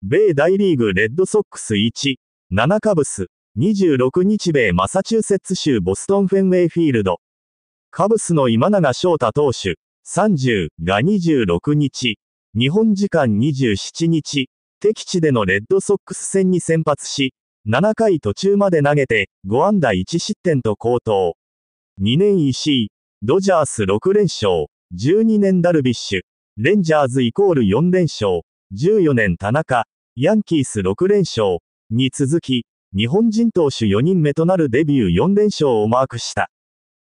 米大リーグレッドソックス1、7カブス、26日米マサチューセッツ州ボストンフェンウェイフィールド。カブスの今永翔太投手、30が26日、日本時間27日、敵地でのレッドソックス戦に先発し、7回途中まで投げて、5安打1失点と好投。2年石井、ドジャース6連勝、12年ダルビッシュ、レンジャーズイコール4連勝。14年田中、ヤンキース6連勝に続き、日本人投手4人目となるデビュー4連勝をマークした。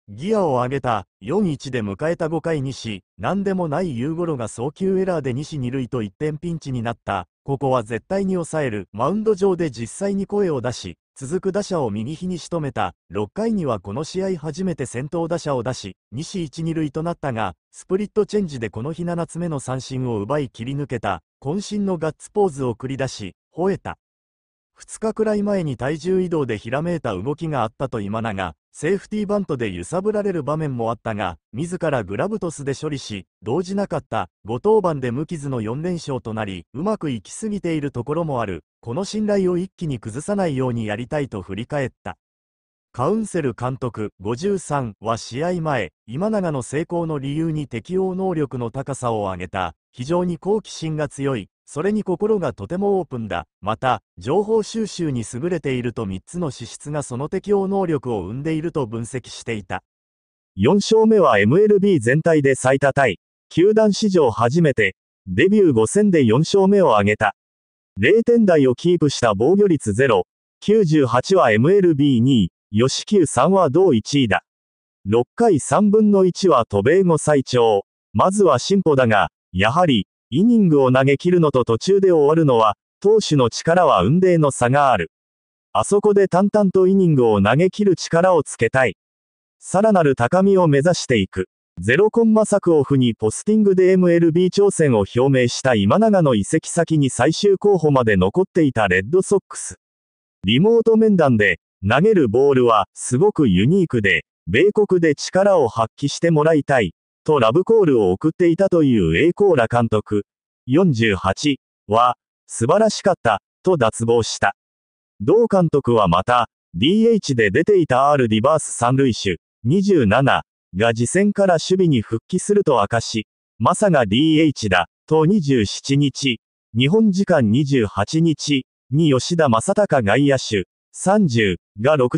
ギアを上げた4-1で迎えた5回西、何でもないユーゴロが送球エラーで西二塁と1点ピンチになった、ここは絶対に抑える、マウンド上で実際に声を出し、続く打者を右ひに仕留めた、6回にはこの試合初めて先頭打者を出し、西一二塁となったが、スプリットチェンジでこの日7つ目の三振を奪い切り抜けた、渾身のガッツポーズを繰り出し、吠えた。2日くらい前に体重移動でひらめいた動きがあったと今永、セーフティーバントで揺さぶられる場面もあったが、自らグラブトスで処理し、動じなかった、5登板で無傷の4連勝となり、うまくいきすぎているところもある、この信頼を一気に崩さないようにやりたいと振り返った。カウンセル監督53は試合前、今永の成功の理由に適応能力の高さを上げた、非常に好奇心が強い、それに心がとてもオープンだ、また、情報収集に優れていると3つの資質がその適応能力を生んでいると分析していた。4勝目は MLB 全体で最多タイ、球団史上初めて、デビュー5戦で4勝目を挙げた。0点台をキープした防御率0、98は MLB2 位。吉久さんは同1位だ。6回3分の1は渡米後最長。まずは進歩だが、やはり、イニングを投げ切るのと途中で終わるのは、投手の力は運命の差がある。あそこで淡々とイニングを投げ切る力をつけたい。さらなる高みを目指していく。ゼロコンマクオフにポスティングで MLB 挑戦を表明した今永の移籍先に最終候補まで残っていたレッドソックス。リモート面談で、投げるボールはすごくユニークで、米国で力を発揮してもらいたい、とラブコールを送っていたというコーラ監督、48は、素晴らしかった、と脱帽した。同監督はまた、DH で出ていた R リバース三塁手、27が次戦から守備に復帰すると明かし、まさが DH だ、と27日、日本時間28日、に吉田正隆外野手、30が6